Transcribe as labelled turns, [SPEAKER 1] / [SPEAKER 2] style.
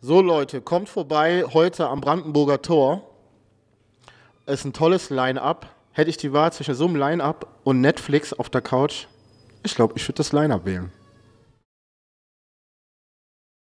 [SPEAKER 1] So Leute, kommt vorbei heute am Brandenburger Tor. Ist ein tolles Line-up. Hätte ich die Wahl zwischen
[SPEAKER 2] so einem Line-up und Netflix auf der Couch, ich glaube, ich würde das Line-up wählen.